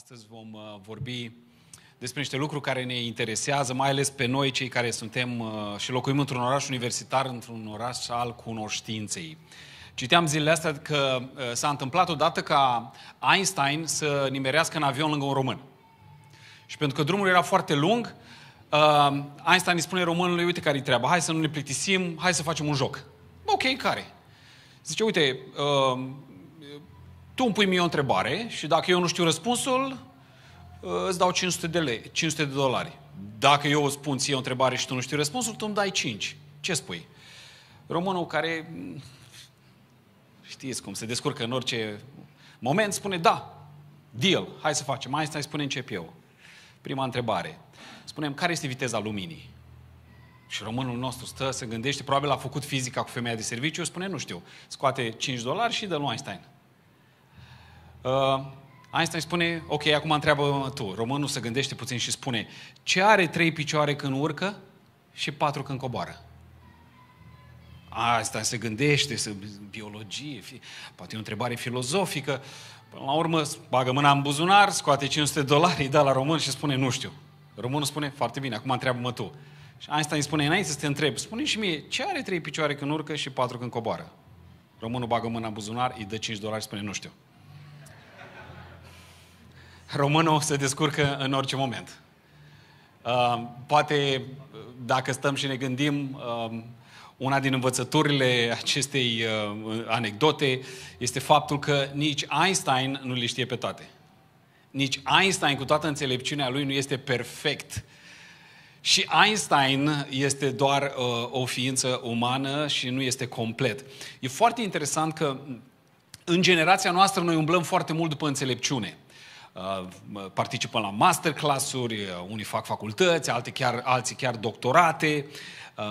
Astăzi vom uh, vorbi despre niște lucruri care ne interesează, mai ales pe noi, cei care suntem uh, și locuim într-un oraș universitar, într-un oraș al cunoștinței. Citeam zilele astea că uh, s-a întâmplat odată ca Einstein să nimerească în avion lângă un român. Și pentru că drumul era foarte lung, Einstein îi spune românului, uite care-i treaba, hai să nu ne plictisim, hai să facem un joc. Ok, care? Zice, uite, tu îmi pui mie o întrebare și dacă eu nu știu răspunsul, uh, îți dau 500 de, lei, 500 de dolari. Dacă eu îți spun ție o întrebare și tu nu știi răspunsul, tu îmi dai 5. Ce spui? Românul care mm, știți cum se descurcă în orice moment, spune da, deal, hai să facem, Mai stai, spune încep eu. Prima întrebare. Spunem, care este viteza luminii? Și românul nostru stă, se gândește, probabil a făcut fizica cu femeia de serviciu, spune, nu știu, scoate 5 dolari și dă lui Einstein. Uh, Einstein spune, ok, acum întreabă tu, românul se gândește puțin și spune, ce are trei picioare când urcă și patru când coboară? Asta se gândește, se, biologie, poate e o întrebare filozofică. Până la urmă, bagă mâna în buzunar, scoate 500 dolari, îi dă la român și spune, nu știu. Românul spune, foarte bine, acum întreabă-mă tu. Și Einstein spune, înainte să te întreb, spune și mie, ce are trei picioare când urcă și patru când coboară? Românul bagă mâna în buzunar, îi dă 5 dolari și spune, nu știu. Românul se descurcă în orice moment. Uh, poate, uh, dacă stăm și ne gândim, uh, una din învățăturile acestei anecdote este faptul că nici Einstein nu le știe pe toate. Nici Einstein, cu toată înțelepciunea lui, nu este perfect. Și Einstein este doar uh, o ființă umană și nu este complet. E foarte interesant că în generația noastră noi umblăm foarte mult după înțelepciune. Uh, participă la masterclass-uri, uh, unii fac facultăți, alții chiar, alții chiar doctorate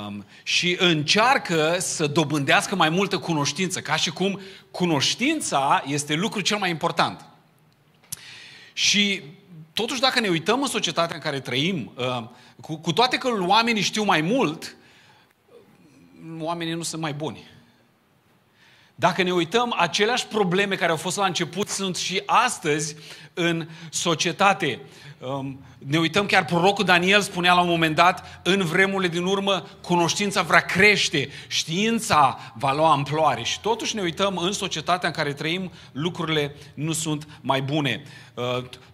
um, și încearcă să dobândească mai multă cunoștință, ca și cum cunoștința este lucrul cel mai important. Și totuși dacă ne uităm în societatea în care trăim, uh, cu, cu toate că oamenii știu mai mult, oamenii nu sunt mai buni. Dacă ne uităm, aceleași probleme care au fost la început sunt și astăzi în societate. Um, ne uităm chiar prorocul Daniel spunea la un moment dat, în vremurile din urmă, cunoștința va crește, știința va lua amploare și totuși ne uităm în societatea în care trăim, lucrurile nu sunt mai bune. Uh,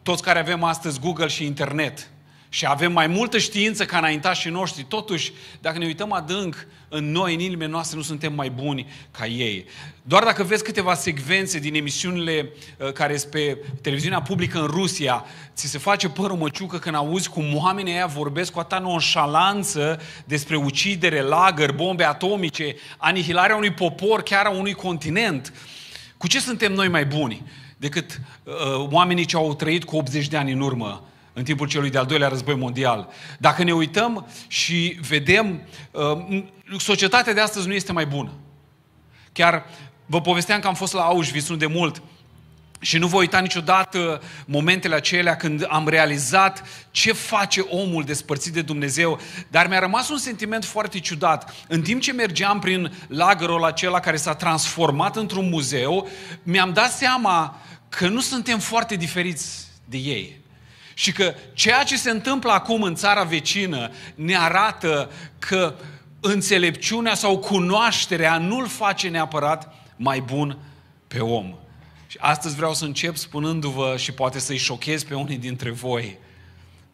toți care avem astăzi Google și internet, și avem mai multă știință ca înaintașii noștri, totuși, dacă ne uităm adânc în noi, în inimile noastre, nu suntem mai buni ca ei. Doar dacă vezi câteva secvențe din emisiunile uh, care sunt pe televiziunea publică în Rusia, ți se face părul măciucă când auzi cum oamenii aia vorbesc cu atâta nonșalanță despre ucidere, lagăr, bombe atomice, anihilarea unui popor, chiar a unui continent. Cu ce suntem noi mai buni decât uh, oamenii ce au trăit cu 80 de ani în urmă? în timpul celui de-al doilea război mondial. Dacă ne uităm și vedem, uh, societatea de astăzi nu este mai bună. Chiar vă povesteam că am fost la Auschwitz nu de mult și nu voi uita niciodată momentele acelea când am realizat ce face omul despărțit de Dumnezeu, dar mi-a rămas un sentiment foarte ciudat. În timp ce mergeam prin lagărul acela care s-a transformat într-un muzeu, mi-am dat seama că nu suntem foarte diferiți de ei. Și că ceea ce se întâmplă acum în țara vecină ne arată că înțelepciunea sau cunoașterea nu-l face neapărat mai bun pe om. Și astăzi vreau să încep spunându-vă și poate să-i șochez pe unii dintre voi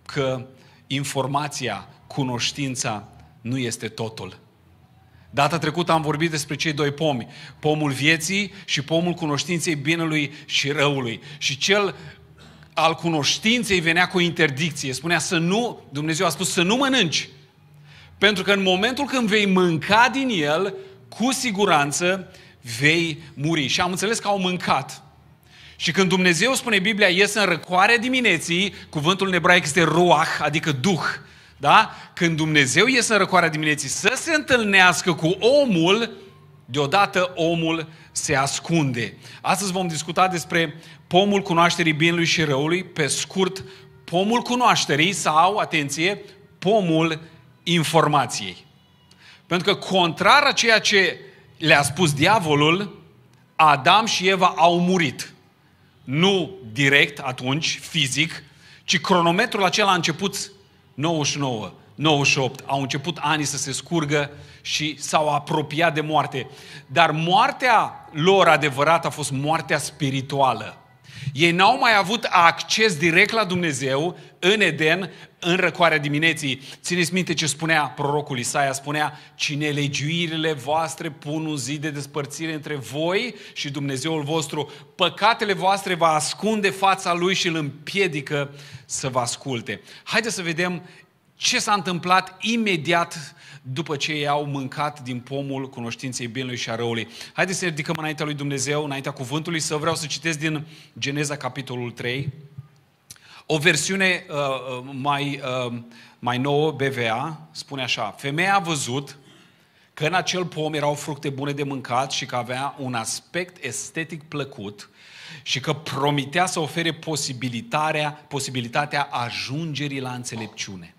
că informația, cunoștința nu este totul. Data trecută am vorbit despre cei doi pomi, pomul vieții și pomul cunoștinței binelui și răului. Și cel al cunoștinței venea cu interdicție. Spunea să nu, Dumnezeu a spus să nu mănânci. Pentru că în momentul când vei mânca din el, cu siguranță vei muri. Și am înțeles că au mâncat. Și când Dumnezeu spune Biblia, ies în răcoare dimineții, cuvântul în ebraic este ruach, adică duh. Da? Când Dumnezeu ies în răcoarea dimineții să se întâlnească cu omul, Deodată omul se ascunde. Astăzi vom discuta despre pomul cunoașterii binelui și răului, pe scurt, pomul cunoașterii sau, atenție, pomul informației. Pentru că contrar a ceea ce le-a spus diavolul, Adam și Eva au murit. Nu direct atunci, fizic, ci cronometrul acela a început 99, 98. Au început anii să se scurgă și s-au apropiat de moarte. Dar moartea lor adevărată a fost moartea spirituală. Ei n-au mai avut acces direct la Dumnezeu în Eden, în răcoarea dimineții. Țineți minte ce spunea prorocul Isaia, spunea Cine legiuirile voastre pun un zid de despărțire între voi și Dumnezeul vostru, păcatele voastre va ascunde fața Lui și îl împiedică să vă asculte. Haideți să vedem ce s-a întâmplat imediat după ce ei au mâncat din pomul cunoștinței binelui și a răului. Haideți să ne ridicăm înaintea lui Dumnezeu, înaintea cuvântului, să vreau să citesc din Geneza capitolul 3, o versiune uh, uh, mai, uh, mai nouă, BVA, spune așa, femeia a văzut că în acel pom erau fructe bune de mâncat și că avea un aspect estetic plăcut și că promitea să ofere posibilitatea, posibilitatea ajungerii la înțelepciune.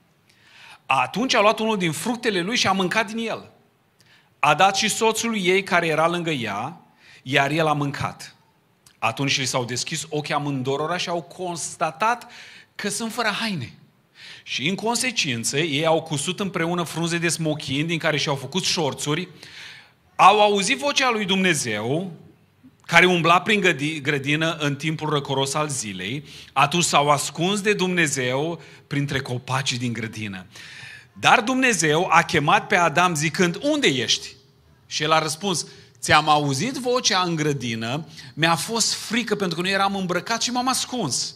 Atunci a luat unul din fructele lui și a mâncat din el. A dat și soțul ei care era lângă ea, iar el a mâncat. Atunci li s-au deschis ochii amândorora și au constatat că sunt fără haine. Și în consecință, ei au cusut împreună frunze de smochin din care și-au făcut șorțuri, au auzit vocea lui Dumnezeu, care umbla prin grădină în timpul răcoros al zilei, atunci s-au ascuns de Dumnezeu printre copacii din grădină. Dar Dumnezeu a chemat pe Adam zicând, unde ești? Și el a răspuns, ți-am auzit vocea în grădină, mi-a fost frică pentru că nu eram îmbrăcat și m-am ascuns.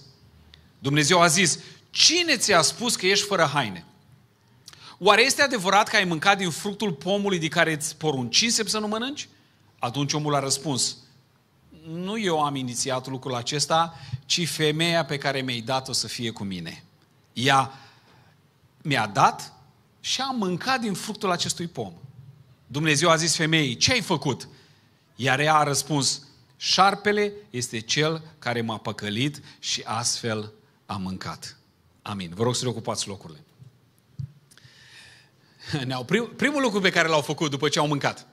Dumnezeu a zis, cine ți-a spus că ești fără haine? Oare este adevărat că ai mâncat din fructul pomului de care îți poruncisem să nu mănânci? Atunci omul a răspuns, nu eu am inițiat lucrul acesta, ci femeia pe care mi-ai dat-o să fie cu mine. Ea mi-a dat și a mâncat din fructul acestui pom. Dumnezeu a zis femeii, ce ai făcut? Iar ea a răspuns, șarpele este cel care m-a păcălit și astfel a mâncat. Amin. Vă rog să reocupați locurile. Ne-au prim, primul lucru pe care l-au făcut după ce au mâncat,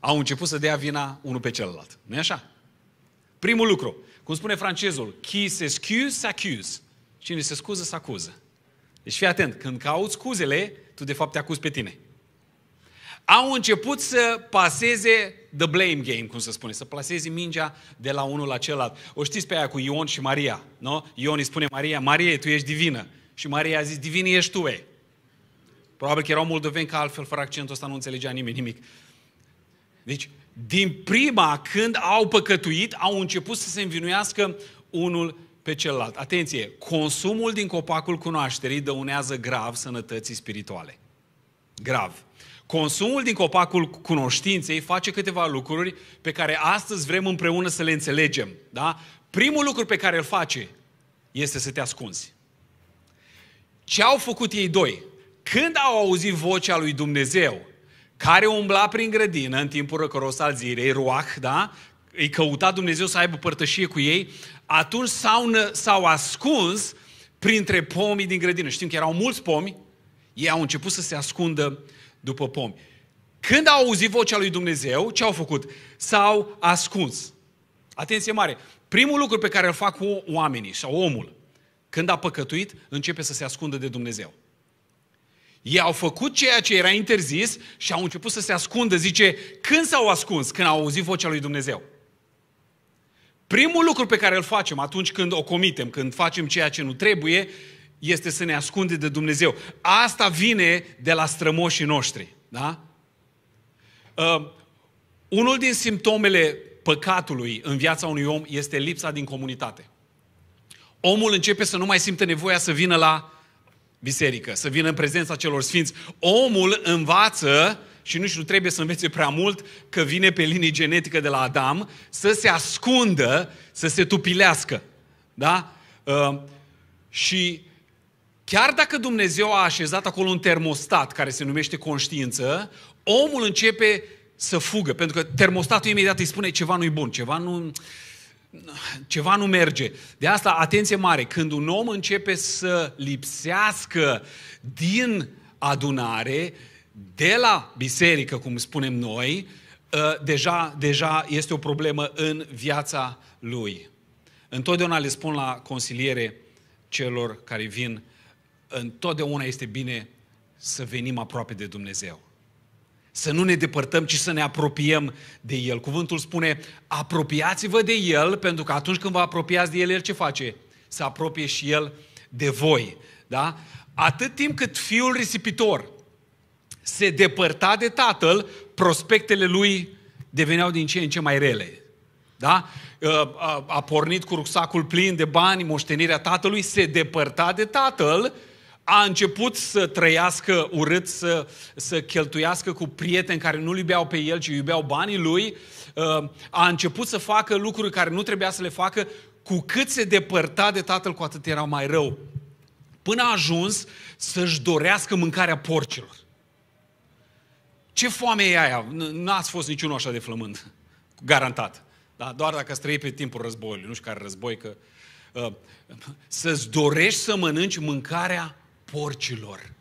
au început să dea vina unul pe celălalt. nu așa? Primul lucru. Cum spune francezul, qui s'excuse, s'accuse. Cine se scuză, se acuză. Deci fii atent, când cauți scuzele, tu de fapt te acuzi pe tine. Au început să paseze the blame game, cum se spune, să plaseze mingea de la unul la celălalt. O știți pe aia cu Ion și Maria, nu? Ion îi spune Maria, Marie, tu ești divină. Și Maria a zis, divin ești tu, e. Probabil că erau moldoveni, că altfel, fără accentul ăsta, nu înțelegea nimeni nimic. Deci, din prima, când au păcătuit, au început să se învinuiască unul pe celălalt. Atenție, consumul din copacul cunoașterii dăunează grav sănătății spirituale. Grav. Consumul din copacul cunoștinței face câteva lucruri pe care astăzi vrem împreună să le înțelegem. Da? Primul lucru pe care îl face este să te ascunzi. Ce au făcut ei doi? Când au auzit vocea lui Dumnezeu, care umbla prin grădină în timpul răcoros al zilei, ruach, da? Îi căuta Dumnezeu să aibă părtășie cu ei, atunci s-au, s-au ascuns printre pomii din grădină. Știm că erau mulți pomi, ei au început să se ascundă după pomi. Când au auzit vocea lui Dumnezeu, ce au făcut? S-au ascuns. Atenție mare! Primul lucru pe care îl fac oamenii sau omul, când a păcătuit, începe să se ascundă de Dumnezeu. Ei au făcut ceea ce era interzis și au început să se ascundă, zice, când s-au ascuns? Când au auzit vocea lui Dumnezeu. Primul lucru pe care îl facem atunci când o comitem, când facem ceea ce nu trebuie, este să ne ascunde de Dumnezeu. Asta vine de la strămoșii noștri. Da? Uh, unul din simptomele păcatului în viața unui om este lipsa din comunitate. Omul începe să nu mai simte nevoia să vină la biserică, să vină în prezența celor sfinți. Omul învață și nu știu, trebuie să învețe prea mult că vine pe linie genetică de la Adam, să se ascundă, să se tupilească. Da? Uh, și chiar dacă Dumnezeu a așezat acolo un termostat care se numește conștiință, omul începe să fugă, pentru că termostatul imediat îi spune ceva nu-i bun, ceva nu, ceva nu merge. De asta, atenție mare, când un om începe să lipsească din adunare, de la biserică, cum spunem noi, ă, deja, deja este o problemă în viața lui. Întotdeauna le spun la consiliere celor care vin, întotdeauna este bine să venim aproape de Dumnezeu. Să nu ne depărtăm, ci să ne apropiem de El. Cuvântul spune, apropiați-vă de El, pentru că atunci când vă apropiați de El, El ce face? Să apropie și El de voi. Da? Atât timp cât Fiul risipitor, se depărta de tatăl, prospectele lui deveneau din ce în ce mai rele. Da? A, uh, uh, a pornit cu rucsacul plin de bani, moștenirea tatălui, se depărta de tatăl, a început să trăiască urât, să, să cheltuiască cu prieteni care nu-l iubeau pe el, ci iubeau banii lui, uh, a început să facă lucruri care nu trebuia să le facă, cu cât se depărta de tatăl, cu atât era mai rău. Până a ajuns să-și dorească mâncarea porcilor. Ce foame e aia? N-ați fost niciunul așa de flămând. Garantat. Da? Doar dacă ați trăit pe timpul războiului, nu știu care război, că ă, să-ți dorești să mănânci mâncarea porcilor.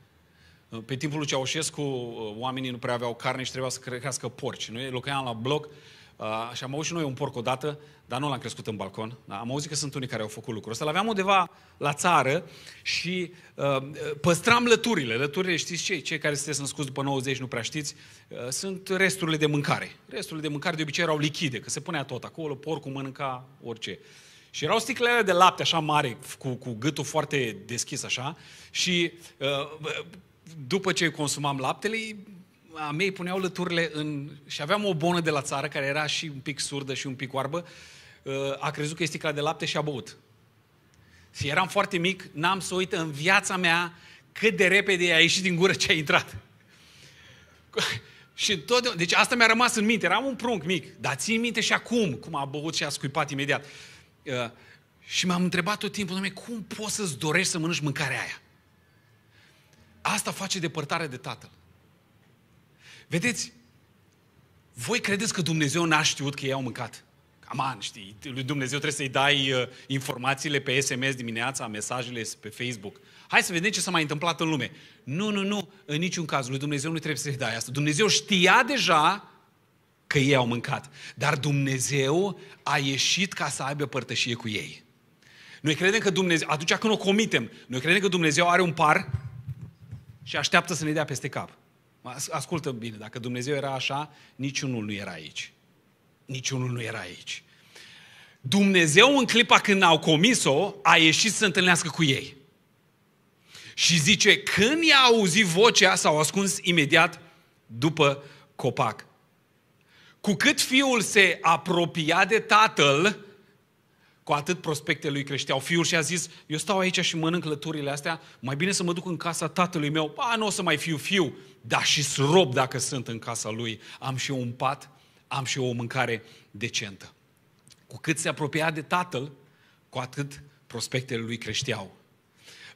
Ă, pe timpul lui Ceaușescu, ă, oamenii nu prea aveau carne și trebuia să crească porci. Noi locuiam la bloc Uh, și am avut și noi un porc odată, dar nu l-am crescut în balcon. Da? Am auzit că sunt unii care au făcut lucrul ăsta. L-aveam undeva la țară și uh, păstram lăturile. Lăturile, știți cei, cei care sunteți născuți după 90, nu prea știți, uh, sunt resturile de mâncare. Resturile de mâncare de obicei erau lichide, că se punea tot acolo, porcul mănânca orice. Și erau sticlele de lapte așa mare, cu, cu gâtul foarte deschis așa, și uh, după ce consumam laptele, a mei puneau lăturile în... Și aveam o bonă de la țară, care era și un pic surdă și un pic oarbă, ă, a crezut că este sticla de lapte și a băut. Și eram foarte mic, n-am să uit în viața mea cât de repede a ieșit din gură ce a intrat. și tot, deci asta mi-a rămas în minte, eram un prunc mic, dar țin minte și acum cum a băut și a scuipat imediat. Ă, și m-am întrebat tot timpul, Doamne, cum poți să-ți dorești să mănânci mâncarea aia? Asta face depărtare de Tatăl. Vedeți, voi credeți că Dumnezeu n-a știut că ei au mâncat? Aman, știi, lui Dumnezeu trebuie să-i dai uh, informațiile pe SMS dimineața, mesajele pe Facebook. Hai să vedem ce s-a mai întâmplat în lume. Nu, nu, nu, în niciun caz, lui Dumnezeu nu trebuie să-i dai asta. Dumnezeu știa deja că ei au mâncat, dar Dumnezeu a ieșit ca să aibă părtășie cu ei. Noi credem că Dumnezeu, atunci când o comitem, noi credem că Dumnezeu are un par și așteaptă să ne dea peste cap. Ascultă bine, dacă Dumnezeu era așa, niciunul nu era aici. Niciunul nu era aici. Dumnezeu în clipa când au comis-o, a ieșit să se întâlnească cu ei. Și zice, când i-a auzit vocea, s-au ascuns imediat după copac. Cu cât fiul se apropia de tatăl, cu atât prospectele lui creșteau. Fiul și-a zis, eu stau aici și mănânc lăturile astea, mai bine să mă duc în casa tatălui meu, a, nu o să mai fiu fiu, dar și srob dacă sunt în casa lui, am și eu un pat, am și eu o mâncare decentă. Cu cât se apropia de tatăl, cu atât prospectele lui creșteau.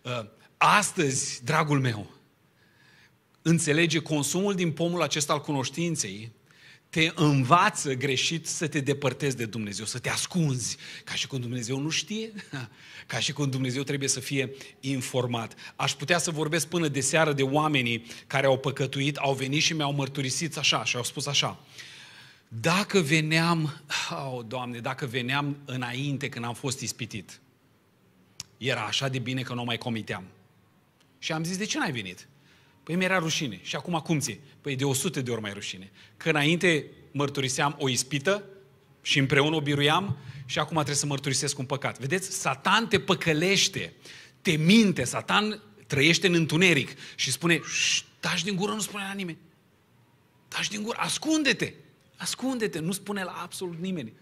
Uh, astăzi, dragul meu, înțelege consumul din pomul acesta al cunoștinței te învață greșit să te depărtezi de Dumnezeu, să te ascunzi, ca și cum Dumnezeu nu știe, ca și cum Dumnezeu trebuie să fie informat. Aș putea să vorbesc până de seară de oamenii care au păcătuit, au venit și mi-au mărturisit așa și au spus așa. Dacă veneam, oh, Doamne, dacă veneam înainte când am fost ispitit, era așa de bine că nu o mai comiteam. Și am zis, de ce n-ai venit? Păi mi-era rușine. Și acum cum ți Păi de 100 de ori mai rușine. Că înainte mărturiseam o ispită și împreună o biruiam și acum trebuie să mărturisesc un păcat. Vedeți? Satan te păcălește, te minte, Satan trăiește în întuneric și spune, taci din gură, nu spune la nimeni. Taci din gură, ascunde-te, ascunde-te, nu spune la absolut nimeni.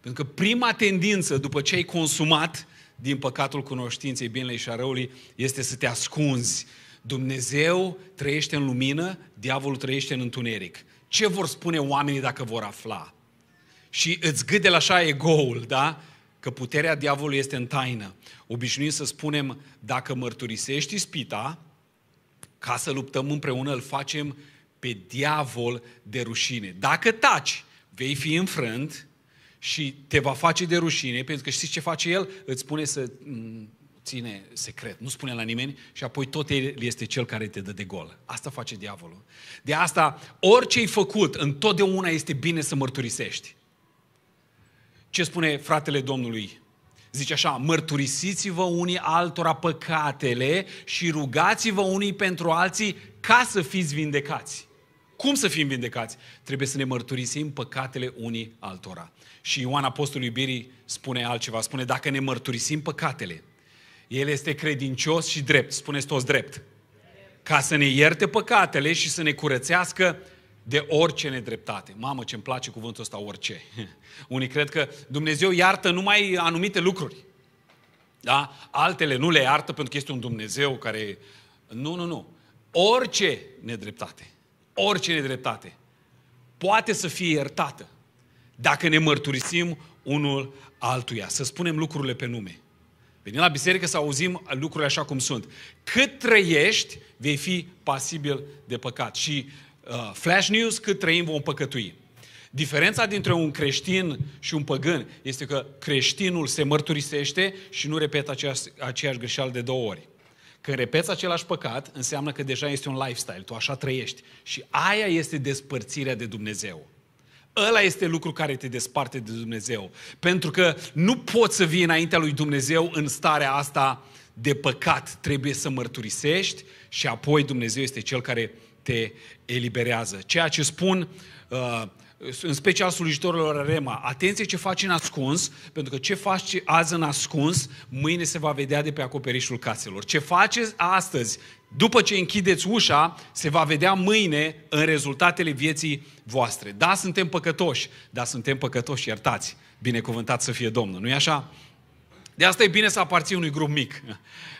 Pentru că prima tendință după ce ai consumat din păcatul cunoștinței, binelui și a răului, este să te ascunzi, Dumnezeu trăiește în lumină, diavolul trăiește în întuneric. Ce vor spune oamenii dacă vor afla? Și îți gâde la așa egoul, da? Că puterea diavolului este în taină. Obișnuim să spunem, dacă mărturisești ispita, ca să luptăm împreună, îl facem pe diavol de rușine. Dacă taci, vei fi înfrânt și te va face de rușine, pentru că știți ce face el? Îți spune să ține secret, nu spune la nimeni și apoi tot el este cel care te dă de gol. Asta face diavolul. De asta, orice ai făcut, întotdeauna este bine să mărturisești. Ce spune fratele Domnului? Zice așa, mărturisiți-vă unii altora păcatele și rugați-vă unii pentru alții ca să fiți vindecați. Cum să fim vindecați? Trebuie să ne mărturisim păcatele unii altora. Și Ioan Apostolul Iubirii spune altceva, spune, dacă ne mărturisim păcatele, el este credincios și drept. Spuneți toți drept. Ca să ne ierte păcatele și să ne curățească de orice nedreptate. Mamă, ce-mi place cuvântul ăsta, orice. Unii cred că Dumnezeu iartă numai anumite lucruri. Da? Altele nu le iartă pentru că este un Dumnezeu care... Nu, nu, nu. Orice nedreptate. Orice nedreptate. Poate să fie iertată dacă ne mărturisim unul altuia. Să spunem lucrurile pe nume. Venim la biserică să auzim lucrurile așa cum sunt. Cât trăiești, vei fi pasibil de păcat. Și uh, flash news, cât trăim vom păcătui. Diferența dintre un creștin și un păgân este că creștinul se mărturisește și nu repetă aceeași, aceeași greșeală de două ori. Când repeți același păcat, înseamnă că deja este un lifestyle, tu așa trăiești. Și aia este despărțirea de Dumnezeu. Ăla este lucru care te desparte de Dumnezeu. Pentru că nu poți să vii înaintea lui Dumnezeu în starea asta de păcat. Trebuie să mărturisești și apoi Dumnezeu este Cel care te eliberează. Ceea ce spun uh, în special slujitorilor Rema, atenție ce faci în ascuns, pentru că ce faci azi în ascuns, mâine se va vedea de pe acoperișul caselor. Ce faceți astăzi, după ce închideți ușa, se va vedea mâine în rezultatele vieții voastre. Da, suntem păcătoși, dar suntem păcătoși iertați. Binecuvântat să fie Domnul, nu-i așa? De asta e bine să aparții unui grup mic.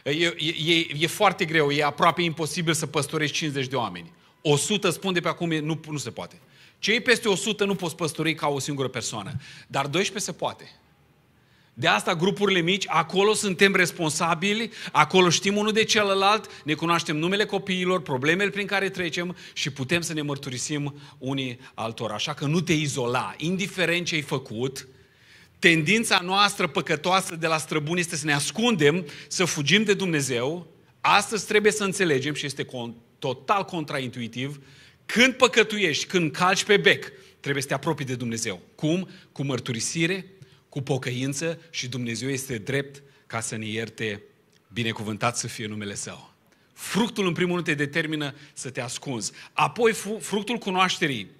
E, e, e foarte greu, e aproape imposibil să păstorești 50 de oameni. 100 spun de pe acum, nu, nu se poate. Cei peste 100 nu poți păstori ca o singură persoană, dar 12 se poate. De asta grupurile mici, acolo suntem responsabili, acolo știm unul de celălalt, ne cunoaștem numele copiilor, problemele prin care trecem și putem să ne mărturisim unii altora. Așa că nu te izola, indiferent ce ai făcut, tendința noastră păcătoasă de la străbun este să ne ascundem, să fugim de Dumnezeu. Astăzi trebuie să înțelegem și este total contraintuitiv când păcătuiești, când calci pe bec, trebuie să te apropii de Dumnezeu. Cum? Cu mărturisire, cu pocăință și Dumnezeu este drept ca să ne ierte binecuvântat să fie numele Său. Fructul în primul rând te determină să te ascunzi. Apoi fructul cunoașterii,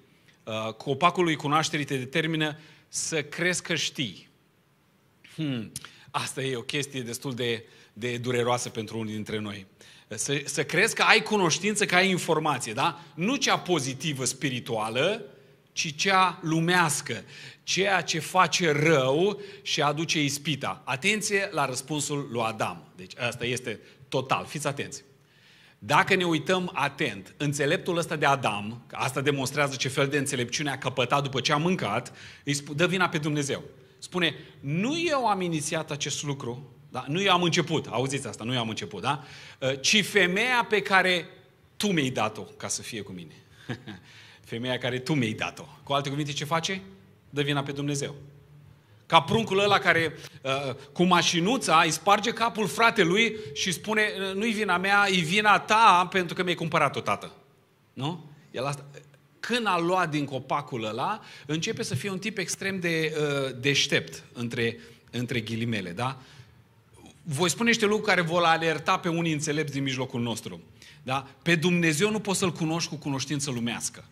uh, copacului cunoașterii te determină să crezi că știi. Hmm. Asta e o chestie destul de, de dureroasă pentru unii dintre noi. Să, să crezi că ai cunoștință, că ai informație, da? Nu cea pozitivă spirituală, ci cea lumească, ceea ce face rău și aduce ispita. Atenție la răspunsul lui Adam. Deci asta este total, fiți atenți. Dacă ne uităm atent, înțeleptul ăsta de Adam, asta demonstrează ce fel de înțelepciune a căpătat după ce a mâncat, îi dă vina pe Dumnezeu. Spune, nu eu am inițiat acest lucru, da? Nu eu am început, auziți asta, nu eu am început, da? Ă, ci femeia pe care tu mi-ai dat-o ca să fie cu mine. femeia care tu mi-ai dat-o. Cu alte cuvinte, ce face? Dă vina pe Dumnezeu. Ca pruncul ăla care ă, cu mașinuța îi sparge capul fratelui și spune, ă, nu-i vina mea, e vina ta pentru că mi-ai cumpărat-o, tată. Nu? El asta... Când a luat din copacul ăla, începe să fie un tip extrem de uh, deștept, între, între ghilimele, da? voi spune niște lucruri care vor alerta pe unii înțelepți din mijlocul nostru. Da? Pe Dumnezeu nu poți să-L cunoști cu cunoștință lumească,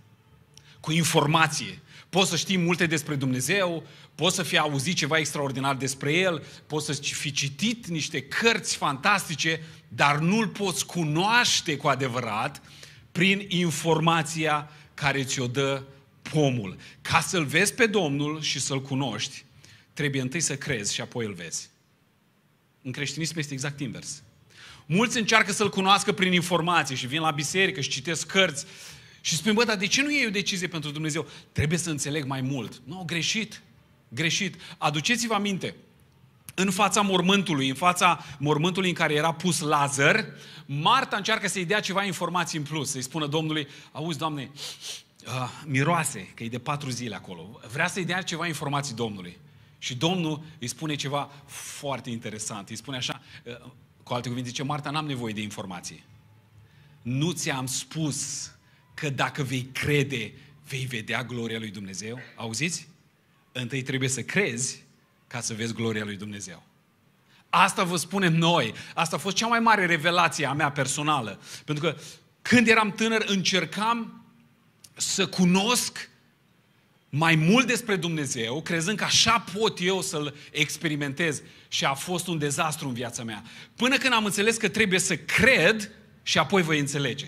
cu informație. Poți să știi multe despre Dumnezeu, poți să fi auzit ceva extraordinar despre El, poți să fi citit niște cărți fantastice, dar nu-L poți cunoaște cu adevărat prin informația care ți-o dă pomul. Ca să-L vezi pe Domnul și să-L cunoști, trebuie întâi să crezi și apoi îl vezi. În creștinism este exact invers. Mulți încearcă să-L cunoască prin informații și vin la biserică și citesc cărți și spun, bă, dar de ce nu iei o decizie pentru Dumnezeu? Trebuie să înțeleg mai mult. Nu, no, greșit. Greșit. Aduceți-vă aminte, în fața mormântului, în fața mormântului în care era pus Lazar, Marta încearcă să-i dea ceva informații în plus, să-i spună Domnului, auzi, Doamne, uh, miroase, că e de patru zile acolo. Vrea să-i dea ceva informații Domnului. Și Domnul îi spune ceva foarte interesant. Îi spune așa, uh, cu alte cuvinte, zice, Marta, n-am nevoie de informații. Nu ți-am spus că dacă vei crede, vei vedea gloria lui Dumnezeu? Auziți? Întâi trebuie să crezi ca să vezi gloria lui Dumnezeu. Asta vă spunem noi. Asta a fost cea mai mare revelație a mea personală. Pentru că când eram tânăr încercam să cunosc mai mult despre Dumnezeu, crezând că așa pot eu să-L experimentez. Și a fost un dezastru în viața mea. Până când am înțeles că trebuie să cred și apoi voi înțelege.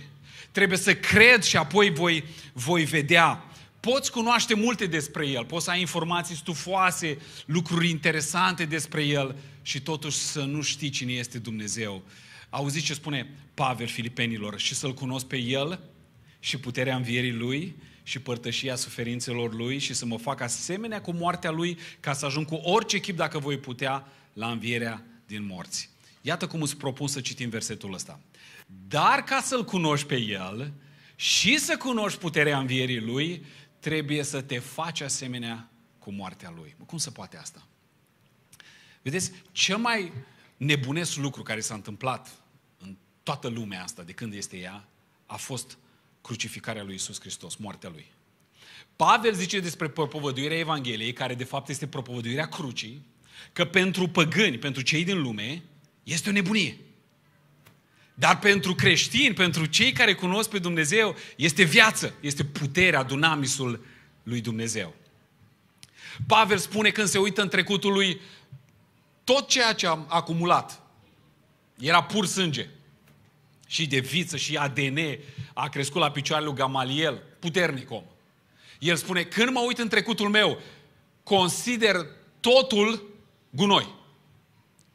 Trebuie să cred și apoi voi, voi vedea. Poți cunoaște multe despre El, poți să ai informații stufoase, lucruri interesante despre El și totuși să nu știi cine este Dumnezeu. Auziți ce spune Pavel Filipenilor și să-L cunosc pe El și puterea învierii Lui și părtășia suferințelor lui și să mă fac asemenea cu moartea lui ca să ajung cu orice chip, dacă voi putea, la învierea din morți. Iată cum îți propun să citim versetul ăsta. Dar ca să-L cunoști pe El și să cunoști puterea învierii Lui, trebuie să te faci asemenea cu moartea Lui. Cum se poate asta? Vedeți, cel mai nebunesc lucru care s-a întâmplat în toată lumea asta, de când este ea, a fost crucificarea lui Isus Hristos, moartea lui. Pavel zice despre propovăduirea Evangheliei, care de fapt este propovăduirea crucii, că pentru păgâni, pentru cei din lume, este o nebunie. Dar pentru creștini, pentru cei care cunosc pe Dumnezeu, este viață, este puterea, dunamisul lui Dumnezeu. Pavel spune când se uită în trecutul lui, tot ceea ce am acumulat era pur sânge și de viță și ADN a crescut la picioarele lui Gamaliel, puternic om. El spune, când mă uit în trecutul meu, consider totul gunoi.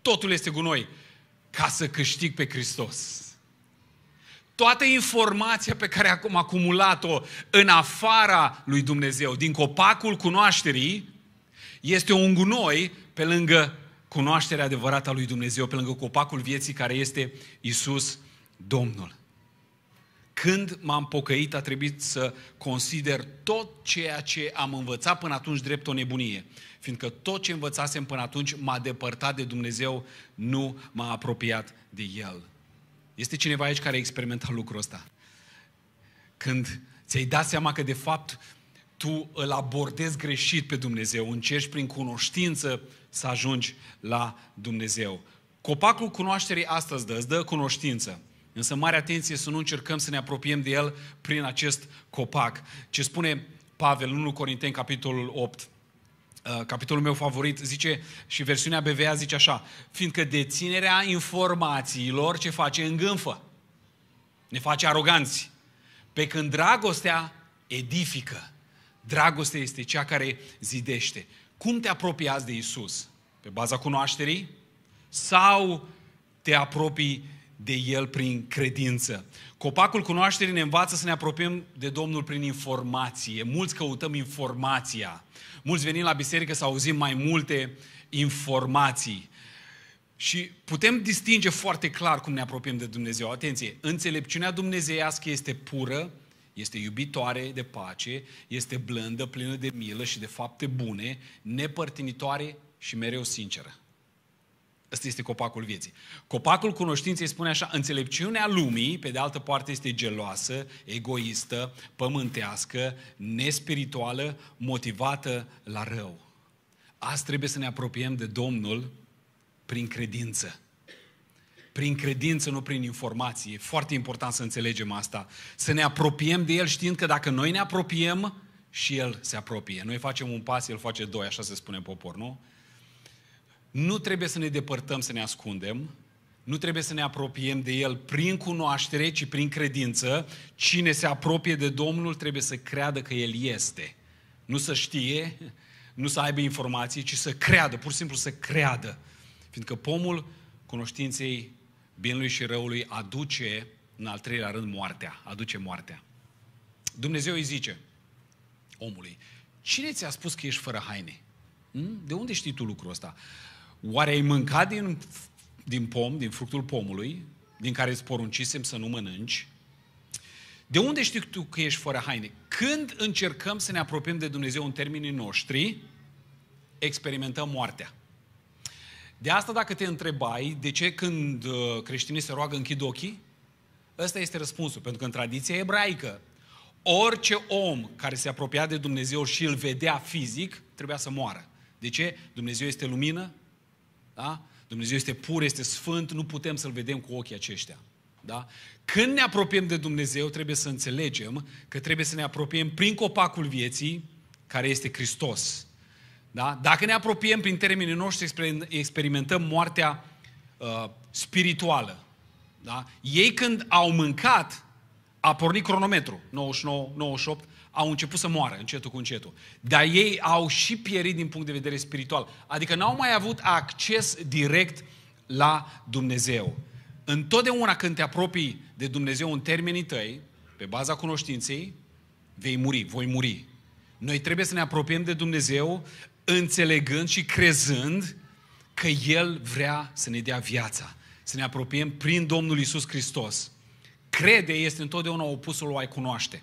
Totul este gunoi ca să câștig pe Hristos. Toată informația pe care am acumulat-o în afara lui Dumnezeu, din copacul cunoașterii, este un gunoi pe lângă cunoașterea adevărată a lui Dumnezeu, pe lângă copacul vieții care este Isus Domnul. Când m-am pocăit, a trebuit să consider tot ceea ce am învățat până atunci drept o nebunie, fiindcă tot ce învățasem până atunci m-a depărtat de Dumnezeu, nu m-a apropiat de El. Este cineva aici care a experimentat lucrul ăsta? Când ți-ai dat seama că de fapt tu îl abordezi greșit pe Dumnezeu, încerci prin cunoștință să ajungi la Dumnezeu. Copacul cunoașterii astăzi dă, îți dă cunoștință. Însă mare atenție să nu încercăm să ne apropiem de el prin acest copac. Ce spune Pavel în 1 Corinteni, capitolul 8, uh, capitolul meu favorit, zice și versiunea BVA zice așa, fiindcă deținerea informațiilor ce face îngânfă, ne face aroganți, pe când dragostea edifică. Dragostea este cea care zidește. Cum te apropiați de Isus? Pe baza cunoașterii? Sau te apropii de El prin credință. Copacul cunoașterii ne învață să ne apropiem de Domnul prin informație. Mulți căutăm informația. Mulți venim la biserică să auzim mai multe informații. Și putem distinge foarte clar cum ne apropiem de Dumnezeu. Atenție, înțelepciunea dumnezeiască este pură, este iubitoare de pace, este blândă, plină de milă și de fapte bune, nepărtinitoare și mereu sinceră. Ăsta este copacul vieții. Copacul cunoștinței spune așa, înțelepciunea lumii, pe de altă parte, este geloasă, egoistă, pământească, nespirituală, motivată la rău. Azi trebuie să ne apropiem de Domnul prin credință. Prin credință, nu prin informație. E foarte important să înțelegem asta. Să ne apropiem de El știind că dacă noi ne apropiem, și El se apropie. Noi facem un pas, El face doi, așa se spune în popor, nu? Nu trebuie să ne depărtăm, să ne ascundem, nu trebuie să ne apropiem de El prin cunoaștere, ci prin credință. Cine se apropie de Domnul trebuie să creadă că El este. Nu să știe, nu să aibă informații, ci să creadă, pur și simplu să creadă. Fiindcă pomul cunoștinței binului și răului aduce, în al treilea rând, moartea. Aduce moartea. Dumnezeu îi zice omului, cine ți-a spus că ești fără haine? Hm? De unde știi tu lucrul ăsta? Oare ai mâncat din, din pom, din fructul pomului, din care îți poruncisem să nu mănânci? De unde știi tu că ești fără haine? Când încercăm să ne apropiem de Dumnezeu în termenii noștri, experimentăm moartea. De asta dacă te întrebai de ce când uh, creștinii se roagă închid ochii, ăsta este răspunsul, pentru că în tradiția ebraică, orice om care se apropia de Dumnezeu și îl vedea fizic, trebuia să moară. De ce? Dumnezeu este lumină, da? Dumnezeu este pur, este sfânt, nu putem să-L vedem cu ochii aceștia. Da? Când ne apropiem de Dumnezeu, trebuie să înțelegem că trebuie să ne apropiem prin copacul vieții, care este Hristos. Da? Dacă ne apropiem prin termenii noștri, experimentăm moartea uh, spirituală. Da? Ei când au mâncat, a pornit cronometru, 99, 98, au început să moară încetul cu încetul. Dar ei au și pierit din punct de vedere spiritual. Adică n-au mai avut acces direct la Dumnezeu. Întotdeauna când te apropii de Dumnezeu în termenii tăi, pe baza cunoștinței, vei muri, voi muri. Noi trebuie să ne apropiem de Dumnezeu înțelegând și crezând că El vrea să ne dea viața. Să ne apropiem prin Domnul Isus Hristos crede este întotdeauna opusul lui a cunoaște.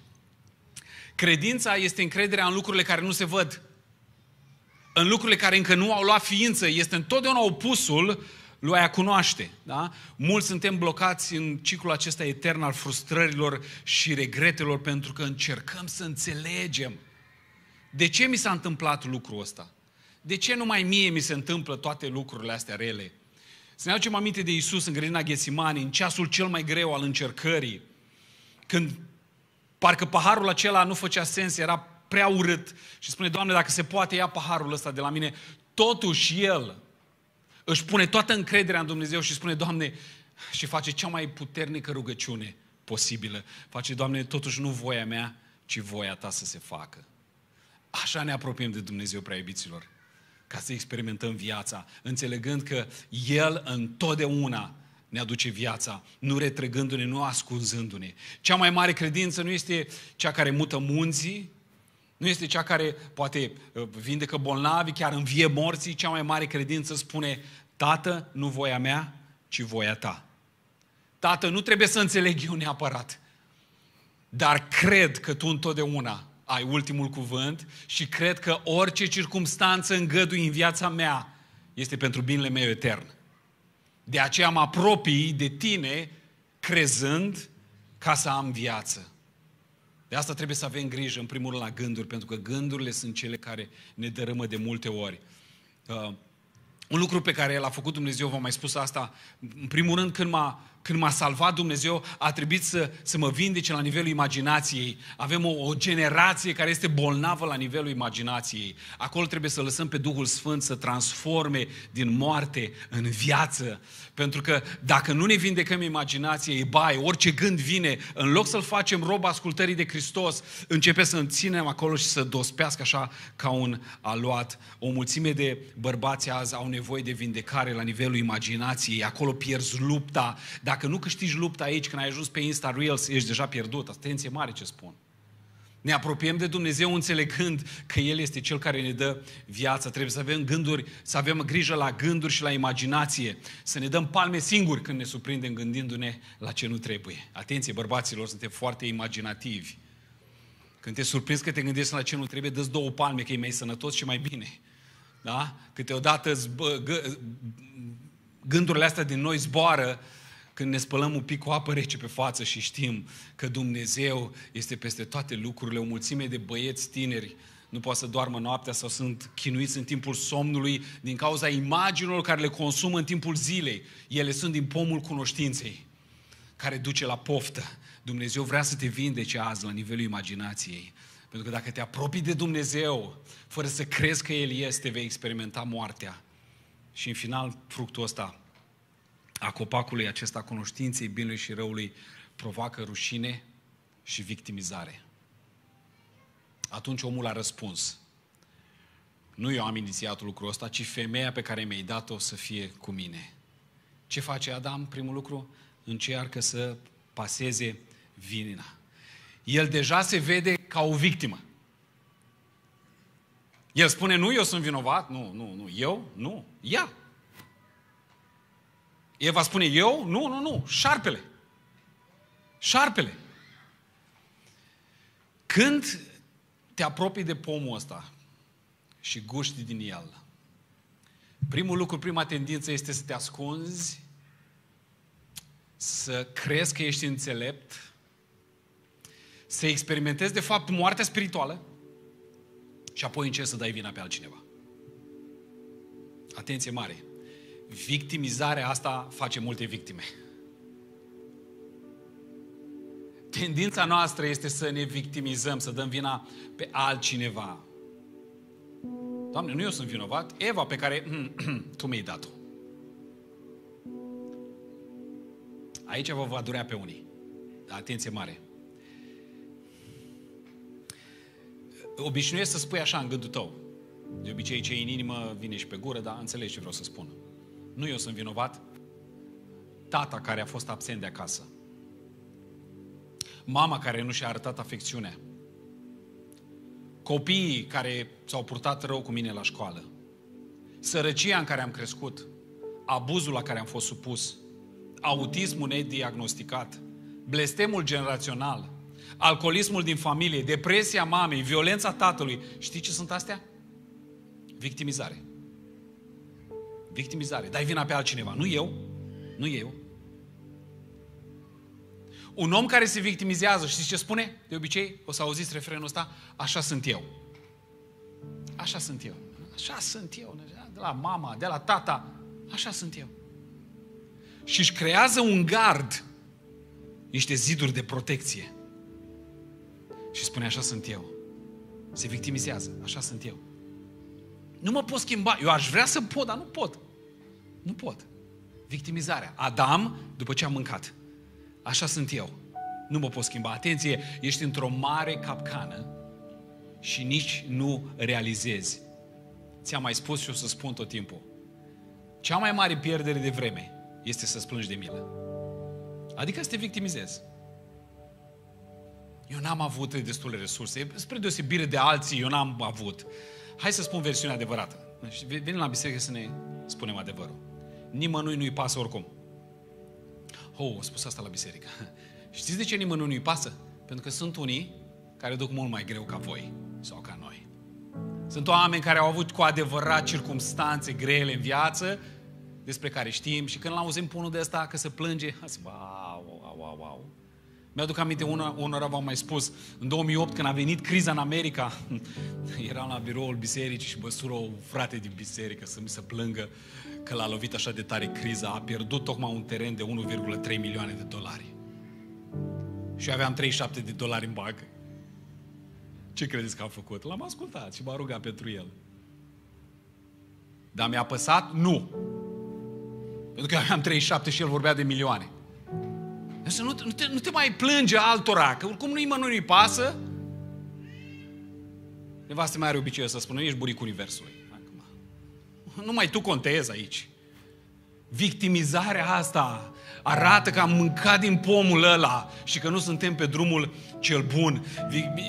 Credința este încrederea în lucrurile care nu se văd. În lucrurile care încă nu au luat ființă. Este întotdeauna opusul lui a cunoaște. Da? Mulți suntem blocați în ciclul acesta etern al frustrărilor și regretelor pentru că încercăm să înțelegem de ce mi s-a întâmplat lucrul ăsta. De ce numai mie mi se întâmplă toate lucrurile astea rele? Să ne aducem aminte de Isus în grădina Ghețimani, în ceasul cel mai greu al încercării, când parcă paharul acela nu făcea sens, era prea urât și spune, Doamne, dacă se poate ia paharul ăsta de la mine, totuși El își pune toată încrederea în Dumnezeu și spune, Doamne, și face cea mai puternică rugăciune posibilă. Face, Doamne, totuși nu voia mea, ci voia Ta să se facă. Așa ne apropiem de Dumnezeu, prea iubiților ca să experimentăm viața, înțelegând că El întotdeauna ne aduce viața, nu retrăgându-ne, nu ascunzându-ne. Cea mai mare credință nu este cea care mută munții, nu este cea care poate uh, vindecă bolnavi, chiar învie morții. Cea mai mare credință spune, Tată, nu voia mea, ci voia ta. Tată, nu trebuie să înțeleg eu neapărat, dar cred că tu întotdeauna ai ultimul cuvânt și cred că orice circumstanță îngădui în viața mea este pentru binele meu etern. De aceea mă apropii de tine crezând ca să am viață. De asta trebuie să avem grijă, în primul rând, la gânduri, pentru că gândurile sunt cele care ne dărâmă de multe ori. Uh, un lucru pe care l-a făcut Dumnezeu, v-am mai spus asta, în primul rând când m-a când m-a salvat Dumnezeu, a trebuit să, să mă vindece la nivelul imaginației. Avem o, o generație care este bolnavă la nivelul imaginației. Acolo trebuie să lăsăm pe Duhul Sfânt să transforme din moarte în viață. Pentru că dacă nu ne vindecăm imaginația, e bai, orice gând vine, în loc să-l facem rob ascultării de Hristos, începe să ținem acolo și să dospească așa ca un aluat. O mulțime de bărbați azi au nevoie de vindecare la nivelul imaginației. Acolo pierzi lupta. Dacă nu câștigi lupta aici, când ai ajuns pe Insta Reels, ești deja pierdut. Atenție mare ce spun. Ne apropiem de Dumnezeu înțelegând că El este Cel care ne dă viața. Trebuie să avem gânduri, să avem grijă la gânduri și la imaginație. Să ne dăm palme singuri când ne surprindem gândindu-ne la ce nu trebuie. Atenție, bărbaților, suntem foarte imaginativi. Când te surprinzi că te gândești la ce nu trebuie, dă două palme, că e mai sănătos și mai bine. Da? Câteodată zbă, gă, gândurile astea din noi zboară când ne spălăm un pic cu apă rece pe față și știm că Dumnezeu este peste toate lucrurile, o mulțime de băieți tineri nu poate să doarmă noaptea sau sunt chinuiți în timpul somnului din cauza imaginilor care le consumă în timpul zilei. Ele sunt din pomul cunoștinței care duce la poftă. Dumnezeu vrea să te vindece azi la nivelul imaginației. Pentru că dacă te apropii de Dumnezeu, fără să crezi că El este, vei experimenta moartea. Și în final, fructul ăsta a copacului acesta cunoștinței binului și răului provoacă rușine și victimizare. Atunci omul a răspuns. Nu eu am inițiat lucrul ăsta, ci femeia pe care mi-ai dat-o să fie cu mine. Ce face Adam? Primul lucru, încearcă să paseze vinina. El deja se vede ca o victimă. El spune, nu, eu sunt vinovat, nu, nu, nu, eu, nu, ea Eva spune, eu? Nu, nu, nu, șarpele. Șarpele. Când te apropii de pomul ăsta și guști din el, primul lucru, prima tendință este să te ascunzi, să crezi că ești înțelept, să experimentezi de fapt moartea spirituală și apoi încerci să dai vina pe altcineva. Atenție mare! victimizarea asta face multe victime. Tendința noastră este să ne victimizăm, să dăm vina pe altcineva. Doamne, nu eu sunt vinovat, Eva pe care tu mi-ai dat-o. Aici vă va durea pe unii. Dar atenție mare. Obișnuiesc să spui așa în gândul tău. De obicei ce în inimă vine și pe gură, dar înțelegi ce vreau să spun. Nu eu sunt vinovat. Tata care a fost absent de acasă. Mama care nu și-a arătat afecțiunea. Copiii care s-au purtat rău cu mine la școală. Sărăcia în care am crescut. Abuzul la care am fost supus. Autismul nediagnosticat. Blestemul generațional. Alcoolismul din familie. Depresia mamei. Violența tatălui. Știi ce sunt astea? Victimizare victimizare. Dai vina pe altcineva. Nu eu. Nu eu. Un om care se victimizează, știți ce spune? De obicei, o să auziți refrenul ăsta, așa sunt eu. Așa sunt eu. Așa sunt eu. De la mama, de la tata. Așa sunt eu. Și își creează un gard, niște ziduri de protecție. Și spune, așa sunt eu. Se victimizează, așa sunt eu. Nu mă pot schimba. Eu aș vrea să pot, dar nu pot. Nu pot. Victimizarea. Adam, după ce a mâncat. Așa sunt eu. Nu mă pot schimba. Atenție, ești într-o mare capcană și nici nu realizezi. Ți-am mai spus și o să spun tot timpul. Cea mai mare pierdere de vreme este să-ți plângi de milă. Adică să te victimizezi. Eu n-am avut destule resurse. Spre deosebire de alții, eu n-am avut. Hai să spun versiunea adevărată. Venim la biserică să ne spunem adevărul nimănui nu-i pasă oricum. Oh, a spus asta la biserică. Știți de ce nimănui nu-i pasă? Pentru că sunt unii care duc mult mai greu ca voi sau ca noi. Sunt oameni care au avut cu adevărat circumstanțe grele în viață, despre care știm și când l-auzim pe unul de ăsta că se plânge, zis, wow, wow, wow, wow, mi-aduc aminte, una, unora v-am mai spus, în 2008 când a venit criza în America, eram la biroul bisericii și băsură o frate din biserică să mi se plângă că l-a lovit așa de tare criza, a pierdut tocmai un teren de 1,3 milioane de dolari. Și eu aveam 37 de dolari în bancă. Ce credeți că am făcut? L-am ascultat și m-a rugat pentru el. Dar mi-a păsat? Nu. Pentru că aveam 37 și el vorbea de milioane. Însă nu, nu, te, nu te mai plânge altora, că oricum nu-i mănânui pasă. Nevastă mai are obiceiul să spună, ești buricul universului. Acum. Numai tu contezi aici. Victimizarea asta arată că am mâncat din pomul ăla și că nu suntem pe drumul cel bun.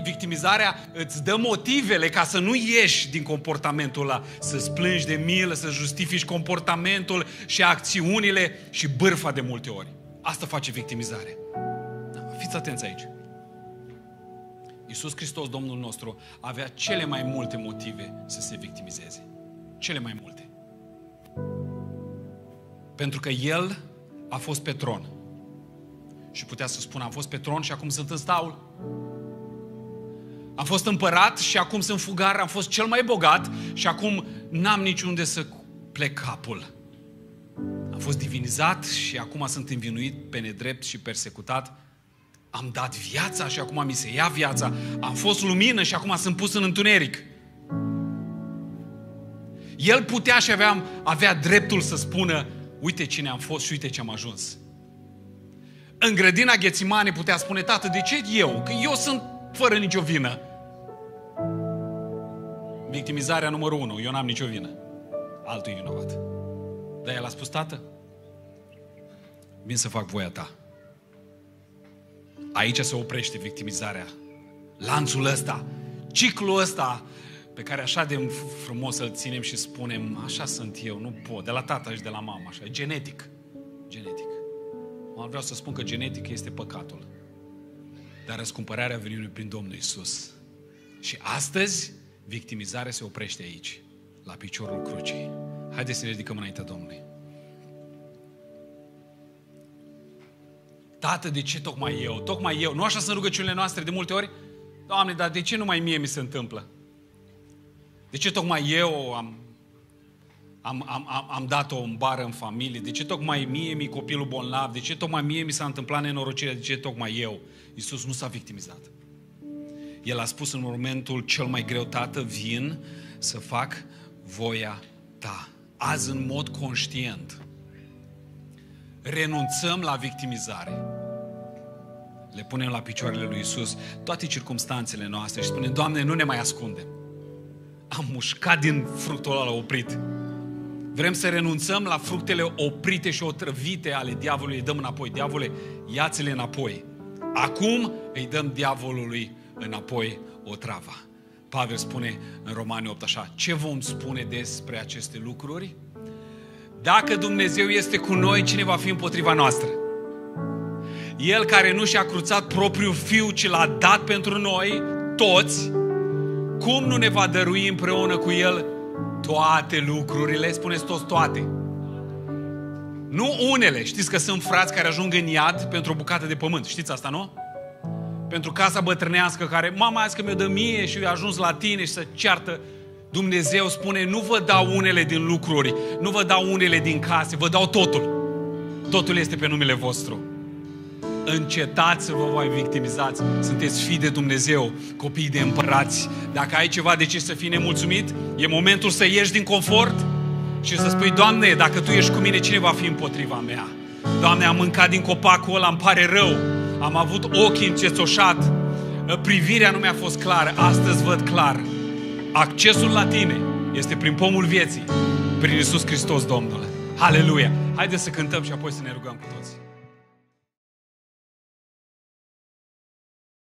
Victimizarea îți dă motivele ca să nu ieși din comportamentul ăla, să-ți plângi de milă, să justifici comportamentul și acțiunile și bârfa de multe ori. Asta face victimizare. Da, fiți atenți aici. Iisus Hristos, Domnul nostru, avea cele mai multe motive să se victimizeze. Cele mai multe. Pentru că El a fost pe tron. Și putea să spună, am fost pe tron și acum sunt în staul. Am fost împărat și acum sunt fugar, am fost cel mai bogat și acum n-am niciunde să plec capul. Am fost divinizat și acum sunt învinuit pe nedrept și persecutat. Am dat viața și acum mi se ia viața. Am fost lumină și acum sunt pus în întuneric. El putea și avea, avea dreptul să spună, uite cine am fost și uite ce am ajuns. În grădina Ghețimane putea spune, tată, de ce eu? Că eu sunt fără nicio vină. Victimizarea numărul unu, eu n-am nicio vină. Altul e vinovat. Dar el a spus, tată, vin să fac voia ta. Aici se oprește victimizarea. Lanțul ăsta, ciclul ăsta pe care așa de frumos îl ținem și spunem, așa sunt eu, nu pot, de la tata și de la mama, așa, genetic. Genetic. Mă vreau să spun că genetic este păcatul. Dar răscumpărarea venirii prin Domnul Isus. Și astăzi, victimizarea se oprește aici, la piciorul crucii. Haideți să ne ridicăm înaintea Domnului. Tată, de ce tocmai eu? Tocmai eu. Nu așa sunt rugăciunile noastre de multe ori? Doamne, dar de ce numai mie mi se întâmplă? De ce tocmai eu am, am, am, am, am dat-o în bară în familie? De ce tocmai mie mi copilul bolnav? De ce tocmai mie mi s-a întâmplat nenorocirea? De ce tocmai eu? Iisus nu s-a victimizat. El a spus în momentul cel mai greu, Tată, vin să fac voia ta. Azi, în mod conștient, renunțăm la victimizare. Le punem la picioarele lui Isus toate circumstanțele noastre și spunem, Doamne, nu ne mai ascundem. Am mușcat din fructul ăla oprit. Vrem să renunțăm la fructele oprite și otrăvite ale diavolului, îi dăm înapoi. Diavole, ia-ți-le înapoi. Acum îi dăm diavolului înapoi o travă. Pavel spune în Romanii 8 așa, ce vom spune despre aceste lucruri? Dacă Dumnezeu este cu noi, cine va fi împotriva noastră? El care nu și-a cruțat propriul fiu, ci l-a dat pentru noi, toți, cum nu ne va dărui împreună cu El toate lucrurile? Spuneți toți toate. Nu unele. Știți că sunt frați care ajung în iad pentru o bucată de pământ. Știți asta, nu? Pentru casa bătrânească care, mama, azi că mi-o dă mie și eu ajuns la tine și să ceartă Dumnezeu spune, nu vă dau unele din lucruri, nu vă dau unele din case, vă dau totul. Totul este pe numele vostru. Încetați să vă mai victimizați. Sunteți fii de Dumnezeu, copii de împărați. Dacă ai ceva de ce să fii nemulțumit, e momentul să ieși din confort și să spui, Doamne, dacă Tu ești cu mine, cine va fi împotriva mea? Doamne, am mâncat din copacul ăla, îmi pare rău. Am avut ochii încețoșat. Privirea nu mi-a fost clară. Astăzi văd clar Accesul la tine este prin pomul vieții, prin Isus Hristos, Domnul. Haleluia! Haideți să cântăm și apoi să ne rugăm cu toții.